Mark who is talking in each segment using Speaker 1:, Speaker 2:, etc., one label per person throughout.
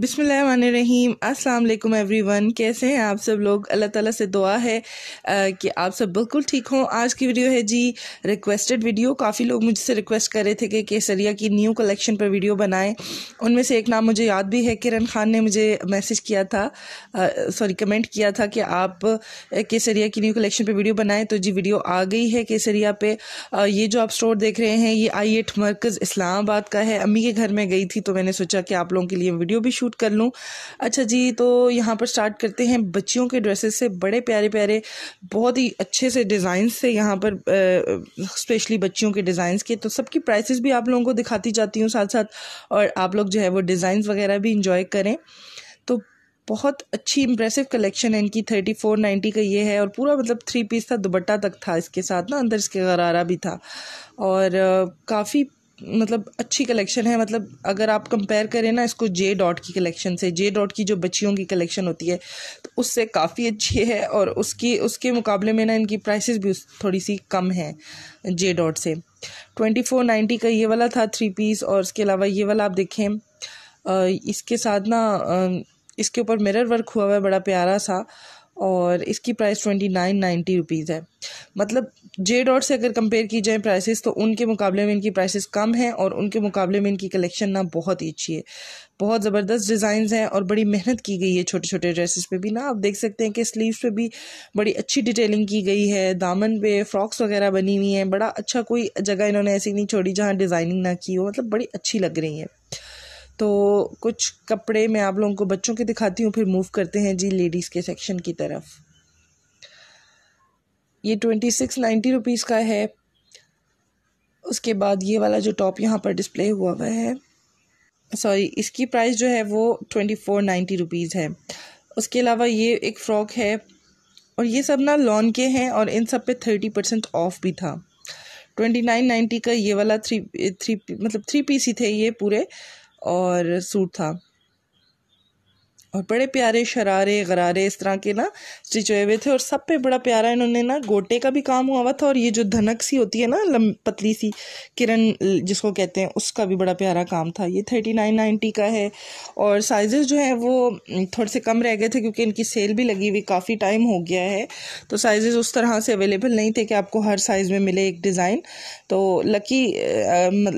Speaker 1: बिसमीम अस्सलाम वन कैसे हैं आप सब लोग अल्लाह ताला से दुआ है आ, कि आप सब बिल्कुल ठीक हों आज की वीडियो है जी रिक्वेस्टेड वीडियो काफ़ी लोग मुझसे रिक्वेस्ट कर रहे थे कि केसरिया की न्यू कलेक्शन पर वीडियो बनाएं उनमें से एक नाम मुझे याद भी है किरण खान ने मुझे मैसेज किया था सॉरी कमेंट किया था कि आप केसरिया की न्यू कलेक्शन पर वीडियो बनाएं तो जी वीडियो आ गई है केसरिया पे ये जो आप स्टोर देख रहे हैं ये आई एट मरकज़ इस्लामाबाद का है अम्मी के घर में गई थी तो मैंने सोचा कि आप लोगों के लिए वीडियो भी शूट कर लूँ अच्छा जी तो यहाँ पर स्टार्ट करते हैं बच्चियों के ड्रेसेस से बड़े प्यारे प्यारे बहुत ही अच्छे से डिज़ाइन से यहाँ पर स्पेशली बच्चियों के डिज़ाइंस के तो सबकी प्राइसेस भी आप लोगों को दिखाती जाती हूँ साथ साथ और आप लोग जो है वो डिज़ाइंस वगैरह भी इंजॉय करें तो बहुत अच्छी इंप्रेसिव कलेक्शन है इनकी थर्टी फोर नाइन्टी का ये है और पूरा मतलब थ्री पीस था दुबट्टा तक था इसके साथ ना अंदर इसके गरारा भी था और काफ़ी मतलब अच्छी कलेक्शन है मतलब अगर आप कंपेयर करें ना इसको जे डॉट की कलेक्शन से जे डॉट की जो बच्चियों की कलेक्शन होती है तो उससे काफ़ी अच्छी है और उसकी उसके मुकाबले में ना इनकी प्राइसेस भी थोड़ी सी कम है जे डॉट से ट्वेंटी फोर नाइन्टी का ये वाला था थ्री पीस और इसके अलावा ये वाला आप देखें इसके साथ ना इसके ऊपर मिरर वर्क हुआ हुआ है बड़ा प्यारा सा और इसकी price twenty nine ninety rupees है मतलब जे डॉट से अगर कंपेयर की जाए प्राइसेस तो उनके मुकाबले में इनकी प्राइसेस कम हैं और उनके मुकाबले में इनकी कलेक्शन ना बहुत ही अच्छी है बहुत ज़बरदस्त डिज़ाइन हैं और बड़ी मेहनत की गई है छोटे छोटे ड्रेसेस पे भी ना आप देख सकते हैं कि स्लीव्स पे भी बड़ी अच्छी डिटेलिंग की गई है दामन पे फ्रॉक्स वगैरह बनी हुई हैं बड़ा अच्छा कोई जगह इन्होंने ऐसी नहीं छोड़ी जहाँ डिज़ाइनिंग ना की हो मतलब बड़ी अच्छी लग रही है तो कुछ कपड़े मैं आप लोगों को बच्चों के दिखाती हूँ फिर मूव करते हैं जी लेडीज़ के सेक्शन की तरफ ये ट्वेंटी सिक्स नाइन्टी रुपीज़ का है उसके बाद ये वाला जो टॉप यहाँ पर डिस्प्ले हुआ हुआ है सॉरी इसकी प्राइस जो है वो ट्वेंटी फोर नाइन्टी रुपीज़ है उसके अलावा ये एक फ़्रॉक है और ये सब ना लॉन के हैं और इन सब पे थर्टी परसेंट ऑफ भी था ट्वेंटी नाइन नाइन्टी का ये वाला थ्री थ्री मतलब थ्री पीस ही थे ये पूरे और सूट था और बड़े प्यारे शरारे गरारे इस तरह के ना स्टिच हुए हुए थे और सब पे बड़ा प्यारा इन्होंने ना गोटे का भी काम हुआ हुआ था और ये जो धनक सी होती है ना लम पतली सी किरण जिसको कहते हैं उसका भी बड़ा प्यारा काम था ये थर्टी नाइन नाइन्टी का है और साइजेस जो हैं वो थोड़े से कम रह गए थे क्योंकि इनकी सेल भी लगी हुई काफ़ी टाइम हो गया है तो साइजेज़ उस तरह से अवेलेबल नहीं थे कि आपको हर साइज़ में मिले एक डिज़ाइन तो लकी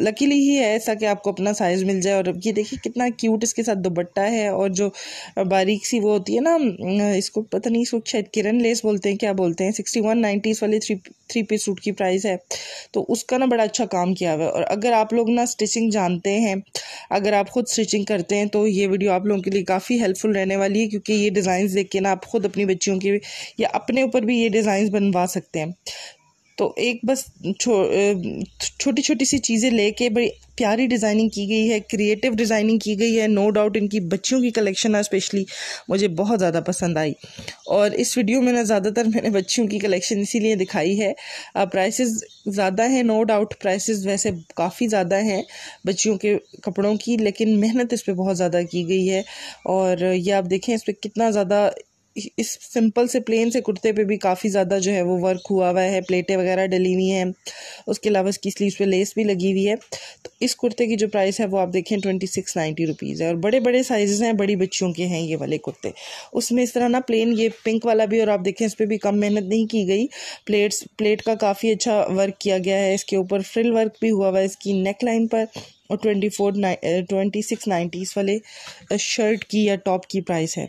Speaker 1: लकीली ही है ऐसा कि आपको अपना साइज़ मिल जाए और ये देखिए कितना क्यूट इसके साथ दुबट्टा है और जो बारीक सी वो होती है ना इसको पता नहीं इसको शायद किरण लेस बोलते हैं क्या बोलते हैं सिक्सटी वन नाइन्टीज़ वाले थ्री थ्री पीस सूट की प्राइस है तो उसका ना बड़ा अच्छा काम किया हुआ है और अगर आप लोग ना स्टिचिंग जानते हैं अगर आप खुद स्टिचिंग करते हैं तो ये वीडियो आप लोगों के लिए काफ़ी हेल्पफुल रहने वाली है क्योंकि ये डिज़ाइन देख के ना आप खुद अपनी बच्चियों के या अपने ऊपर भी ये डिज़ाइन बनवा सकते हैं तो एक बस छोटी छोटी सी चीज़ें लेके बड़ी प्यारी डिज़ाइनिंग की गई है क्रिएटिव डिज़ाइनिंग की गई है नो डाउट इनकी बच्चियों की कलेक्शन है स्पेशली मुझे बहुत ज़्यादा पसंद आई और इस वीडियो में ना ज़्यादातर मैंने बच्चियों की कलेक्शन इसीलिए दिखाई है प्राइसेस ज़्यादा हैं नो डाउट प्राइसेस वैसे काफ़ी ज़्यादा हैं बच्चियों के कपड़ों की लेकिन मेहनत इस पर बहुत ज़्यादा की गई है और ये आप देखें इस पर कितना ज़्यादा इस सिंपल से प्लेन से कुर्ते पे भी काफ़ी ज़्यादा जो है वो वर्क हुआ हुआ है प्लेटें वगैरह डली हुई हैं उसके अलावा इसकी स्लीव्स पे लेस भी लगी हुई है तो इस कुर्ते की जो प्राइस है वो आप देखें ट्वेंटी सिक्स नाइन्टी रुपीज़ है और बड़े बड़े साइजेस हैं बड़ी बच्चियों के हैं ये वाले कुर्ते उसमें इस तरह ना प्लेन ये पिंक वाला भी और आप देखें इस पर भी कम मेहनत नहीं की गई प्लेट्स प्लेट का काफ़ी अच्छा वर्क किया गया है इसके ऊपर फ्रिल वर्क भी हुआ हुआ है इसकी नेक लाइन पर और twenty four twenty six nineties वाले शर्ट की या टॉप की प्राइस है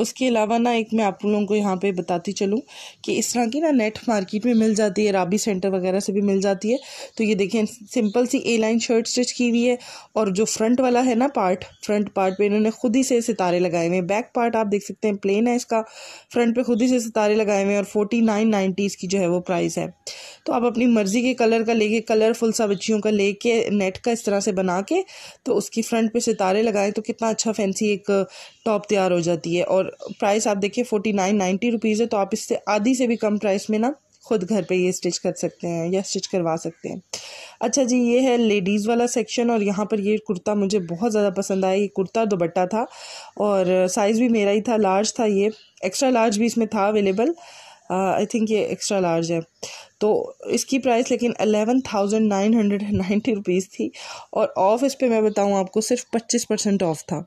Speaker 1: उसके अलावा ना एक मैं आप लोगों को यहाँ पे बताती चलूँ कि इस तरह की ना नेट मार्केट में मिल जाती है राबी सेंटर वगैरह से भी मिल जाती है तो ये देखें सिंपल सी ए लाइन शर्ट स्टिच की हुई है और जो फ्रंट वाला है ना पार्ट फ्रंट पार्ट पे इन्होंने खुद ही से सितारे लगाए हुए हैं बैक पार्ट आप देख सकते हैं प्लेन है इसका फ्रंट पर खुद ही से सितारे लगाए हुए हैं और फोर्टी नाइन नाइन्टी इसकी जो है वो प्राइस है तो आप अपनी मर्ज़ी के कलर का लेके कलरफुल सा बच्चियों का लेके नेट का इस तरह से बना के तो उसकी फ्रंट पे सितारे लगाएं तो कितना अच्छा फैंसी एक टॉप तैयार हो जाती है और प्राइस आप देखिए फोर्टी नाइन नाइन्टी रुपीज़ है तो आप इससे आधी से भी कम प्राइस में ना खुद घर पे ये स्टिच कर सकते हैं या स्टिच करवा सकते हैं अच्छा जी ये है लेडीज़ वाला सेक्शन और यहाँ पर ये कुर्ता मुझे बहुत ज़्यादा पसंद आया ये कुर्ता दोपट्टा था और साइज़ भी मेरा ही था लार्ज था ये एक्स्ट्रा लार्ज भी इसमें था अवेलेबल आई uh, थिंक ये एक्स्ट्रा लार्ज है तो इसकी प्राइस लेकिन eleven thousand nine hundred ninety rupees थी और ऑफ इस पर मैं बताऊँ आपको सिर्फ पच्चीस परसेंट ऑफ था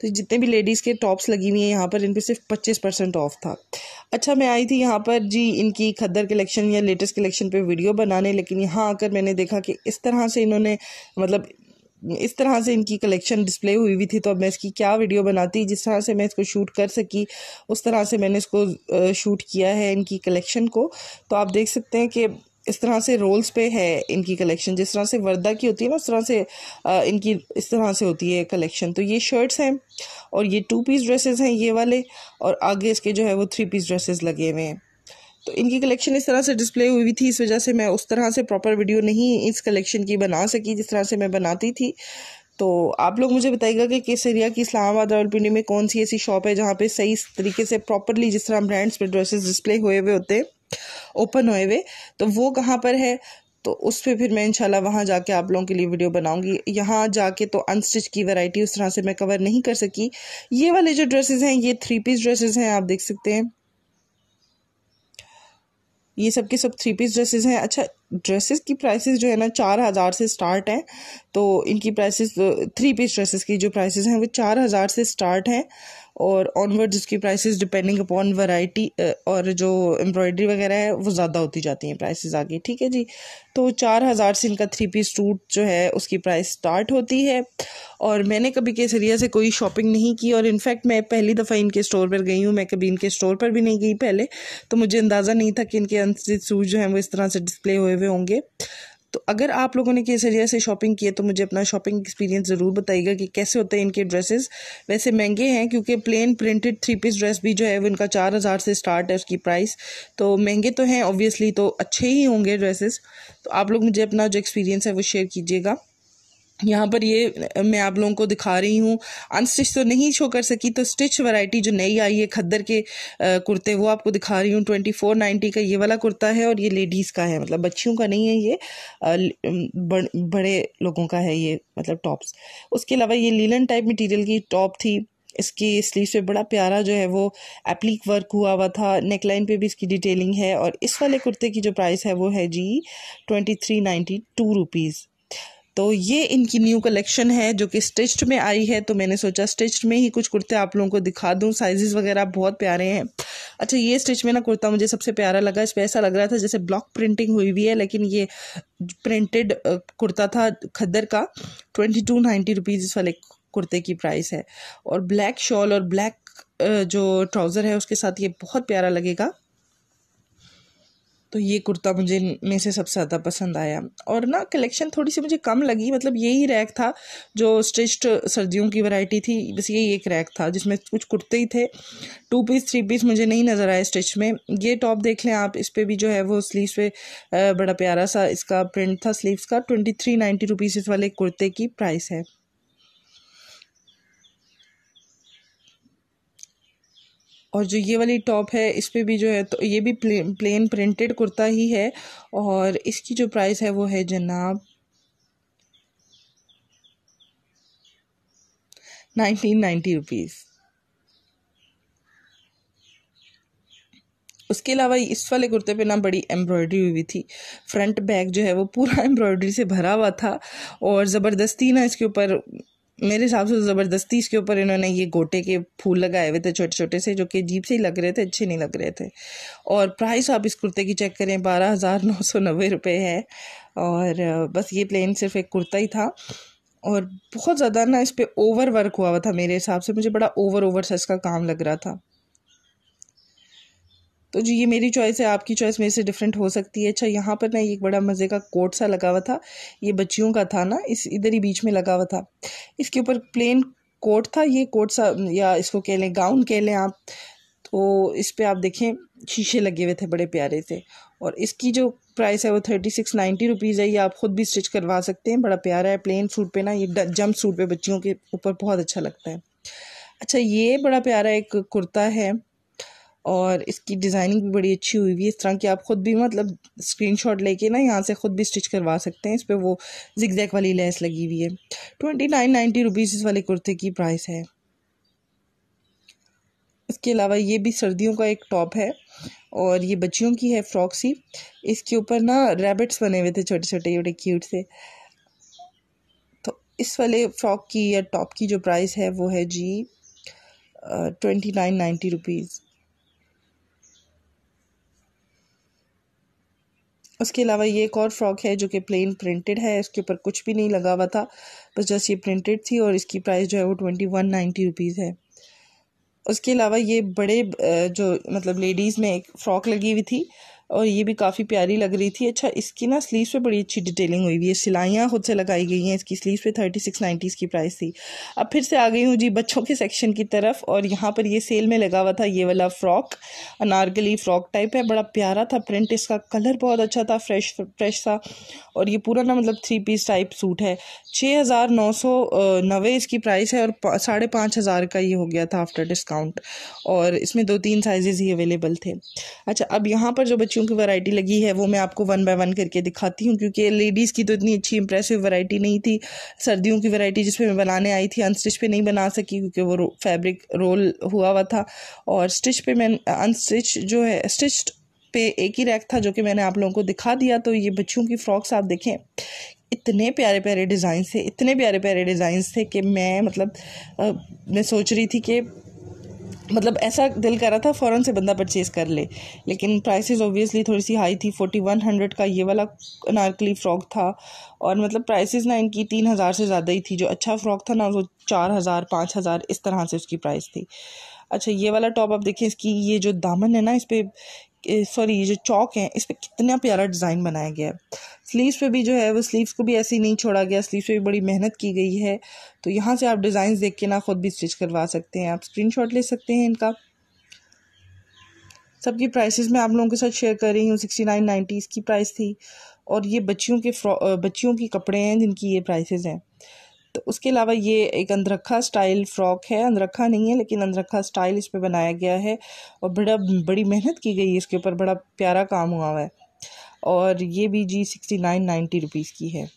Speaker 1: तो जितने भी लेडीज़ के टॉप्स लगी हुई हैं यहाँ पर इन पर सिर्फ पच्चीस परसेंट ऑफ था अच्छा मैं आई थी यहाँ पर जी इनकी खद्दर कलेक्शन या लेटेस्ट कलेक्शन पे वीडियो बनाने लेकिन यहाँ आकर मैंने देखा कि इस तरह से इन्होंने मतलब इस तरह से इनकी कलेक्शन डिस्प्ले हुई हुई थी तो अब मैं इसकी क्या वीडियो बनाती जिस तरह से मैं इसको शूट कर सकी उस तरह से मैंने इसको शूट किया है इनकी कलेक्शन को तो आप देख सकते हैं कि इस तरह से रोल्स पे है इनकी कलेक्शन जिस तरह से वर्दा की होती है ना उस तरह से इनकी इस तरह से होती है कलेक्शन तो ये शर्ट्स हैं और ये टू पीस ड्रेसेस हैं ये वाले और आगे इसके जो है वो थ्री पीस ड्रेसेस लगे हुए हैं तो इनकी कलेक्शन इस तरह से डिस्प्ले हुई थी इस वजह से मैं उस तरह से प्रॉपर वीडियो नहीं इस कलेक्शन की बना सकी जिस तरह से मैं बनाती थी तो आप लोग मुझे बताइएगा कि किस एरिया की इस्लामाबाद रावलपिंडी में कौन सी ऐसी शॉप है जहाँ पे सही तरीके से प्रॉपरली जिस तरह ब्रांड्स पर ड्रेसेस डिस्प्ले हुए हुए होते ओपन हुए हुए तो वो कहाँ पर है तो उस पर फिर मैं इंशाल्लाह वहाँ जाके आप लोगों के लिए वीडियो बनाऊंगी यहाँ जाके तो अनस्टिच की वैरायटी उस तरह से मैं कवर नहीं कर सकी ये वाले जो ड्रेसेस हैं ये थ्री पीस ड्रेसेस हैं आप देख सकते हैं ये सब के सब थ्री पीस ड्रेसेस हैं अच्छा ड्रेसेस की प्राइसेस जो है ना चार हज़ार से स्टार्ट हैं तो इनकी प्राइसेस थ्री पीस ड्रेसेस की जो प्राइसेस हैं वो चार हज़ार से स्टार्ट हैं और ऑनवर्ड उसकी प्राइसेस डिपेंडिंग अपॉन वैरायटी और जो एम्ब्रॉयडरी वगैरह है वो ज़्यादा होती जाती हैं प्राइसेस आगे ठीक है जी तो चार हज़ार से इनका थ्री पीस सूट जो है उसकी प्राइस स्टार्ट होती है और मैंने कभी केसरिया से कोई शॉपिंग नहीं की और इनफैक्ट मैं पहली दफ़ा इनके स्टोर पर गई हूँ मैं कभी इनके स्टोर पर भी नहीं गई पहले तो मुझे अंदाज़ा नहीं था कि इनके अनस्टिच सूट जो है वो इस तरह से डिस्प्ले हुए हुए होंगे तो अगर आप लोगों ने किस एरिया से शॉपिंग की है तो मुझे अपना शॉपिंग एक्सपीरियंस ज़रूर बताइएगा कि कैसे होते हैं इनके ड्रेसेस वैसे महंगे हैं क्योंकि plain printed three piece dress भी जो है वो इनका चार हज़ार से स्टार्ट है उसकी प्राइस तो महंगे तो हैं ऑब्वियसली तो अच्छे ही होंगे ड्रेसेस तो आप लोग मुझे अपना जो एक्सपीरियंस है वो शेयर कीजिएगा यहाँ पर ये मैं आप लोगों को दिखा रही हूँ अनस्टिच तो नहीं शो कर सकी तो स्टिच वैरायटी जो नई आई है खद्दर के कुर्ते वो आपको दिखा रही हूँ ट्वेंटी फोर नाइन्टी का ये वाला कुर्ता है और ये लेडीज़ का है मतलब बच्चियों का नहीं है ये बड़, बड़े लोगों का है ये मतलब टॉप्स उसके अलावा ये लीलन टाइप मटीरियल की टॉप थी इसकी स्लीव पे बड़ा प्यारा जो है वो एप्लीक वर्क हुआ हुआ था नेकलाइन पे भी इसकी डिटेलिंग है और इस वाले कुर्ते की जो प्राइस है वो है जी twenty three ninety two rupees तो ये इनकी न्यू कलेक्शन है जो कि स्टिच्ड में आई है तो मैंने सोचा स्टिच्ड में ही कुछ कुर्ते आप लोगों को दिखा दूँ साइजेस वगैरह बहुत प्यारे हैं अच्छा ये स्टिच में ना कुर्ता मुझे सबसे प्यारा लगा इस पर ऐसा लग रहा था जैसे ब्लॉक प्रिंटिंग हुई हुई है लेकिन ये प्रिंटेड कुर्ता था खद्दर का ट्वेंटी टू नाइन्टी रुपीज़ इस वाले कुर्ते की प्राइस है और ब्लैक शॉल और ब्लैक जो ट्राउज़र है उसके साथ ये बहुत प्यारा लगेगा तो ये कुर्ता मुझे में से सबसे ज़्यादा पसंद आया और ना कलेक्शन थोड़ी सी मुझे कम लगी मतलब यही रैक था जो स्टिच्ड सर्दियों की वैरायटी थी बस यही एक रैक था जिसमें कुछ कुर्ते ही थे टू पीस थ्री पीस मुझे नहीं नज़र आए स्टिच में ये टॉप देख लें आप इस पर भी जो है वो स्लीव्स पे बड़ा प्यारा सा इसका प्रिंट था स्लीव्स का ट्वेंटी थ्री नाइन्टी रुपीज़ इस वाले कुर्ते की प्राइस है और जो ये वाली टॉप है इस पर भी जो है तो ये भी प्लेन प्लेन प्रिंटेड कुर्ता ही है और इसकी जो प्राइस है वो है जनाब नाइनटीन नाइन्टी रुपीज़ उसके अलावा इस वाले कुर्ते पे ना बड़ी एम्ब्रॉयडरी हुई थी फ्रंट बैग जो है वो पूरा एम्ब्रॉयडरी से भरा हुआ था और ज़बरदस्ती ना इसके ऊपर मेरे हिसाब से तो ज़बरदस्ती इसके ऊपर इन्होंने ये गोटे के फूल लगाए हुए थे छोटे छोटे से जो कि अजीब से ही लग रहे थे अच्छे नहीं लग रहे थे और प्राइस आप इस कुर्ते की चेक करें बारह हज़ार नौ सौ नब्बे रुपये है और बस ये प्लेन सिर्फ एक कुर्ता ही था और बहुत ज़्यादा ना इस पर ओवर वर्क हुआ हुआ था मेरे हिसाब से मुझे बड़ा ओवर ओवर सा इसका काम लग रहा था तो जी ये मेरी चॉइस है आपकी चॉइस मेरे से डिफरेंट हो सकती है अच्छा यहाँ पर ना एक बड़ा मज़े का कोट सा लगा हुआ था ये बच्चियों का था ना इस इधर ही बीच में लगा हुआ था इसके ऊपर प्लेन कोट था ये कोट सा या इसको कह लें गाउन कह लें आप तो इस पर आप देखें शीशे लगे हुए थे बड़े प्यारे से और इसकी जो प्राइस है वो थर्टी सिक्स नाइन्टी रुपीज़ है ये आप ख़ुद भी स्टिच करवा सकते हैं बड़ा प्यारा है प्लेन सूट पे ना ये जंप सूट पे बच्चियों के ऊपर बहुत अच्छा लगता है अच्छा ये बड़ा प्यारा एक कुर्ता है और इसकी डिज़ाइनिंग भी बड़ी अच्छी हुई हुई है इस तरह की आप ख़ुद भी मतलब स्क्रीनशॉट लेके ना यहाँ से ख़ुद भी स्टिच करवा सकते हैं इस पर वो जिगजैक वाली लेस लगी हुई है ट्वेंटी नाइन नाइन्टी रुपीज़ इस वाले कुर्ते की प्राइस है इसके अलावा ये भी सर्दियों का एक टॉप है और ये बच्चियों की है फ्रॉक सी इसके ऊपर ना रैबिट्स बने हुए थे छोटे छोटे बड़े क्यूट से तो इस वाले फ्रॉक की या टॉप की जो प्राइस है वो है जी ट्वेंटी नाइन नाइन्टी रुपीज़ उसके अलावा ये एक और फ्रॉक है जो कि प्लेन प्रिंटेड है इसके ऊपर कुछ भी नहीं लगा हुआ था बस जस्ट ये प्रिंटेड थी और इसकी प्राइस जो है वो ट्वेंटी वन नाइन्टी रुपीज़ है उसके अलावा ये बड़े जो मतलब लेडीज़ में एक फ़्रॉक लगी हुई थी और ये भी काफ़ी प्यारी लग रही थी अच्छा इसकी ना स्लीव्स पे बड़ी अच्छी डिटेलिंग हुई हुई है सिलाइयाँ खुद से लगाई गई हैं इसकी स्लीव्स पे थर्टी सिक्स नाइन्टीज़ की प्राइस थी अब फिर से आ गई हूँ जी बच्चों के सेक्शन की तरफ और यहाँ पर ये सेल में लगा हुआ था ये वाला फ्रॉक अनारकली फ़्रॉक टाइप है बड़ा प्यारा था प्रिंट इसका कलर बहुत अच्छा था फ्रेश फ्रेश था और ये पूरा ना मतलब थ्री पीस टाइप सूट है छः हज़ार नौ सौ नवे इसकी प्राइस है और साढ़े पाँच हज़ार का ये हो गया था आफ्टर डिस्काउंट और इसमें दो तीन साइजेज़ ही अवेलेबल थे अच्छा अब यहाँ पर जो बच्चे बच्चों की वैरायटी लगी है वो मैं आपको वन बाय वन करके दिखाती हूँ क्योंकि लेडीज़ की तो इतनी अच्छी इंप्रेसिव वैरायटी नहीं थी सर्दियों की वैरायटी जिसपे मैं बनाने आई थी अनस्टिच पे नहीं बना सकी क्योंकि वो रो, फैब्रिक रोल हुआ हुआ था और स्टिच पे मैं अनस्टिच जो है स्टिच पे एक ही रैक था जो कि मैंने आप लोगों को दिखा दिया तो ये बच्चों की फ़्रॉक्स आप देखें इतने प्यारे प्यारे डिज़ाइंस थे इतने प्यारे प्यारे डिज़ाइंस थे कि मैं मतलब आ, मैं सोच रही थी कि मतलब ऐसा दिल कर रहा था फ़ौरन से बंदा परचेज़ कर ले लेकिन प्राइसेस ऑब्वियसली थोड़ी सी हाई थी फोर्टी वन हंड्रेड का ये वाला अनारकली फ़्रॉक था और मतलब प्राइसेस ना इनकी तीन हज़ार से ज़्यादा ही थी जो अच्छा फ़्रॉक था ना वो चार हज़ार पाँच हज़ार इस तरह से उसकी प्राइस थी अच्छा ये वाला टॉप आप देखें इसकी ये जो दामन है ना इस पर सॉरी ये जो चौक है इस पर कितना प्यारा डिज़ाइन बनाया गया है स्लीव्स पे भी जो है वो स्लीव्स को भी ऐसे ही नहीं छोड़ा गया स्लीव्स पे भी बड़ी मेहनत की गई है तो यहाँ से आप डिज़ाइन देख के ना ख़ुद भी स्टिच करवा सकते हैं आप स्क्रीन ले सकते हैं इनका सबकी प्राइसेस मैं आप लोगों के साथ शेयर कर रही हूँ सिक्सटी नाइन नाइन्टीज की प्राइस थी और ये बच्चियों के बच्चियों के कपड़े हैं जिनकी ये प्राइसेस हैं तो उसके अलावा ये एक अंदरखा स्टाइल फ़्रॉक है अंदरखा नहीं है लेकिन अंदरखा स्टाइल इस पर बनाया गया है और बड़ा बड़ी मेहनत की गई है इसके ऊपर बड़ा प्यारा काम हुआ हुआ है और ये भी जी सिक्सटी नाइन नाइन्टी रुपीज़ की है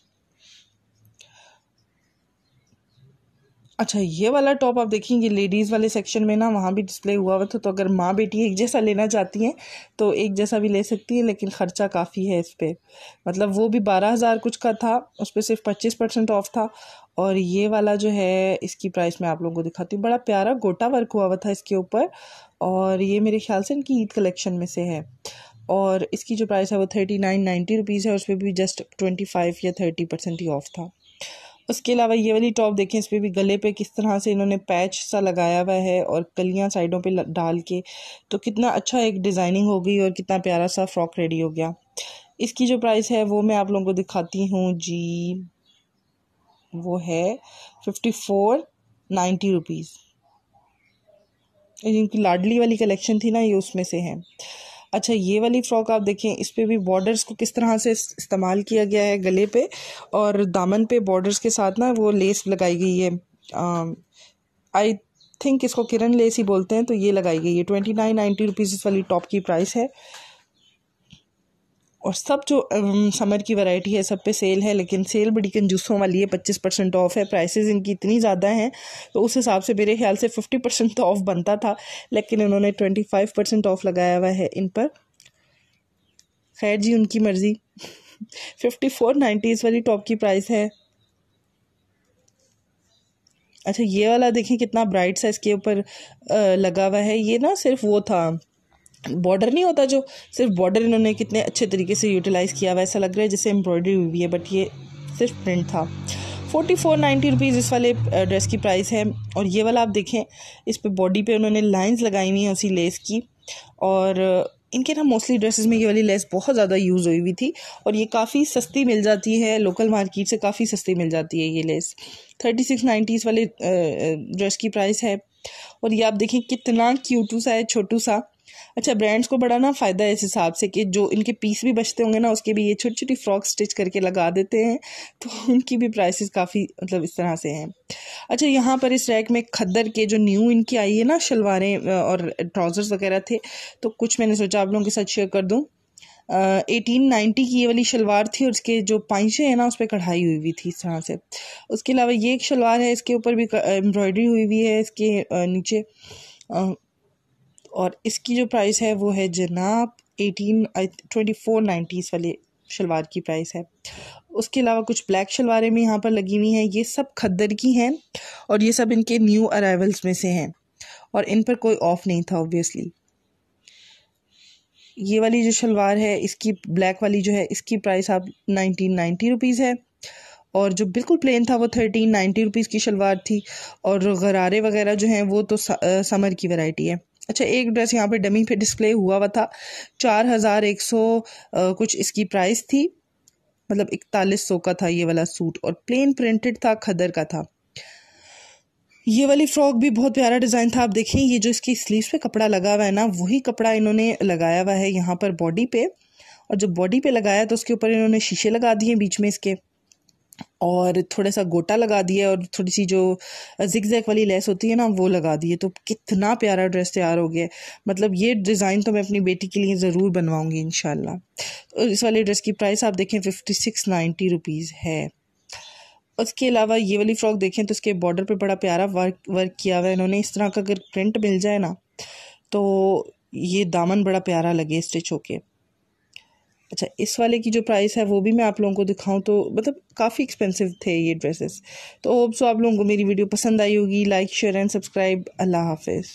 Speaker 1: अच्छा ये वाला टॉप आप देखेंगे लेडीज़ वाले सेक्शन में ना वहाँ भी डिस्प्ले हुआ हुआ था तो अगर माँ बेटी एक जैसा लेना चाहती हैं तो एक जैसा भी ले सकती है लेकिन ख़र्चा काफ़ी है इस पर मतलब वो भी बारह हज़ार कुछ का था उस पर सिर्फ पच्चीस परसेंट ऑफ था और ये वाला जो है इसकी प्राइस मैं आप लोगों को दिखाती हूँ बड़ा प्यारा गोटा वर्क हुआ हुआ था इसके ऊपर और ये मेरे ख्याल से इनकी ईद कलेक्शन में से है और इसकी जो प्राइस है वो थर्टी नाइन नाइन्टी रुपीज़ है उस पर भी जस्ट ट्वेंटी फाइव या थर्टी परसेंट ही ऑफ था उसके अलावा ये वाली टॉप देखें इस पर भी गले पे किस तरह से इन्होंने पैच सा लगाया हुआ है और कलियां साइडों पे डाल के तो कितना अच्छा एक डिज़ाइनिंग हो गई और कितना प्यारा सा फ्रॉक रेडी हो गया इसकी जो प्राइस है वो मैं आप लोगों को दिखाती हूँ जी वो है फिफ्टी फोर नाइन्टी रुपीज़ इनकी लाडली वाली कलेक्शन थी ना ये उसमें से है अच्छा ये वाली फ़्रॉक आप देखें इस पर भी बॉर्डर्स को किस तरह से इस्तेमाल किया गया है गले पे और दामन पे बॉर्डर्स के साथ ना वो लेस लगाई गई है आई थिंक इसको किरण लेस ही बोलते हैं तो ये लगाई गई है ट्वेंटी नाइन नाइन्टी रुपीज़ इस वाली टॉप की प्राइस है और सब जो समर की वैरायटी है सब पे सेल है लेकिन सेल बड़ी कंजूसों वाली है पच्चीस परसेंट ऑफ है प्राइसेस इनकी इतनी ज़्यादा हैं तो उस हिसाब से मेरे ख्याल से फिफ्टी परसेंट तो ऑफ बनता था लेकिन इन्होंने ट्वेंटी फाइव परसेंट ऑफ लगाया हुआ है इन पर खैर जी उनकी मर्ज़ी फिफ्टी फोर नाइन्टी इस वाली टॉप की प्राइस है अच्छा ये वाला देखें कितना ब्राइट सा इसके ऊपर लगा हुआ है ये ना सिर्फ वो था बॉर्डर नहीं होता जो सिर्फ बॉर्डर इन्होंने कितने अच्छे तरीके से यूटिलाइज़ किया हुआ ऐसा लग रहा है जैसे एम्ब्रॉयडरी हुई है बट ये सिर्फ प्रिंट था फोर्टी फोर नाइन्टी रुपीज़ इस वाले ड्रेस की प्राइस है और ये वाला आप देखें इस पे बॉडी पे उन्होंने लाइंस लगाई हुई हैं उसी लेस की और इनके ना मोस्टली ड्रेसेस में ये वाली लेस बहुत ज़्यादा यूज़ हुई हुई थी और ये काफ़ी सस्ती मिल जाती है लोकल मार्केट से काफ़ी सस्ती मिल जाती है ये लेस थर्टी सिक्स नाइन्टीज़ वाले ड्रेस की प्राइस है और ये आप देखें कितना क्यूटू सा है छोटू सा अच्छा ब्रांड्स को बड़ा ना फ़ायदा है इस हिसाब से कि जो इनके पीस भी बचते होंगे ना उसके भी ये छोटी छोटी फ्रॉक स्टिच करके लगा देते हैं तो उनकी भी प्राइसेस काफ़ी मतलब इस तरह से हैं अच्छा यहाँ पर इस रैक में खद्दर के जो न्यू इनकी आई है ना शलवारें और ट्राउज़र्स वगैरह थे तो कुछ मैंने सोचा आप लोगों के साथ शेयर कर दूँ एटीन नाइन्टी की ये वाली शलवार थी और उसके जो पाइशें हैं ना उस पर कढ़ाई हुई हुई थी इस तरह से उसके अलावा ये एक शलवार है इसके ऊपर भी एम्ब्रॉयडरी हुई हुई है इसके नीचे और इसकी जो प्राइस है वो है जनाब एटीन ट्वेंटी फोर नाइन्टीज़ वाले शलवार की प्राइस है उसके अलावा कुछ ब्लैक शलवारें भी यहाँ पर लगी हुई हैं ये सब खद्दर की हैं और ये सब इनके न्यू अराइवल्स में से हैं और इन पर कोई ऑफ नहीं था ऑब्वियसली ये वाली जो शलवार है इसकी ब्लैक वाली जो है इसकी प्राइस आप नाइनटीन नाइन्टी रुपीज़ है और जो बिल्कुल प्लेन था वो थर्टीन नाइन्टी रुपीज़ की शलवार थी और गरारे वगैरह जो हैं वो तो समर की वैरायटी है अच्छा एक ड्रेस यहाँ पे डमी पे डिस्प्ले हुआ हुआ था चार हज़ार एक सौ कुछ इसकी प्राइस थी मतलब इकतालीस सौ का था ये वाला सूट और प्लेन प्रिंटेड था खदर का था ये वाली फ्रॉक भी बहुत प्यारा डिज़ाइन था आप देखें ये जो इसकी स्लीव्स पे कपड़ा लगा हुआ है ना वही कपड़ा इन्होंने लगाया हुआ है यहाँ पर बॉडी पे और जब बॉडी पे लगाया तो उसके ऊपर इन्होंने शीशे लगा दिए बीच में इसके और थोड़ा सा गोटा लगा दिया और थोड़ी सी जो जिक जैक वाली लेस होती है ना वो लगा दिए तो कितना प्यारा ड्रेस तैयार हो गया मतलब ये डिज़ाइन तो मैं अपनी बेटी के लिए ज़रूर बनवाऊँगी इन तो इस वाले ड्रेस की प्राइस आप देखें फिफ्टी सिक्स नाइन्टी रुपीज़ है उसके अलावा ये वाली फ़्रॉक देखें तो उसके बॉर्डर पर बड़ा प्यारा वर्क वर्क किया हुआ है इन्होंने इस तरह का अगर प्रिंट मिल जाए ना तो ये दामन बड़ा प्यारा लगे स्टिच होके अच्छा इस वाले की जो प्राइस है वो भी मैं आप लोगों को दिखाऊं तो मतलब काफ़ी एक्सपेंसिव थे ये ड्रेसेस तो होप सो आप लोगों को मेरी वीडियो पसंद आई होगी लाइक शेयर एंड सब्सक्राइब अल्लाह हाफिज़